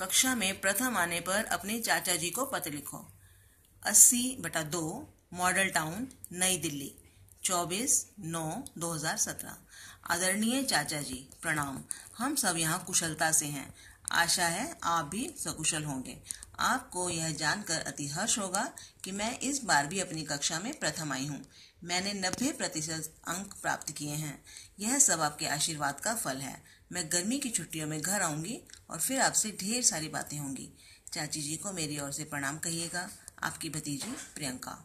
कक्षा में प्रथम आने पर अपने चाचा जी को पत्र लिखो अस्सी बटा दो मॉडल टाउन नई दिल्ली चौबीस नौ दो हजार सत्रह आदरणीय चाचा जी प्रणाम हम सब यहाँ कुशलता से हैं आशा है आप भी सकुशल होंगे आपको यह जानकर अति हर्ष होगा कि मैं इस बार भी अपनी कक्षा में प्रथम आई हूँ मैंने नब्बे प्रतिशत अंक प्राप्त किए हैं यह सब आपके आशीर्वाद का फल है मैं गर्मी की छुट्टियों में घर आऊँगी और फिर आपसे ढेर सारी बातें होंगी चाची जी को मेरी ओर से प्रणाम कहिएगा आपकी भतीजी प्रियंका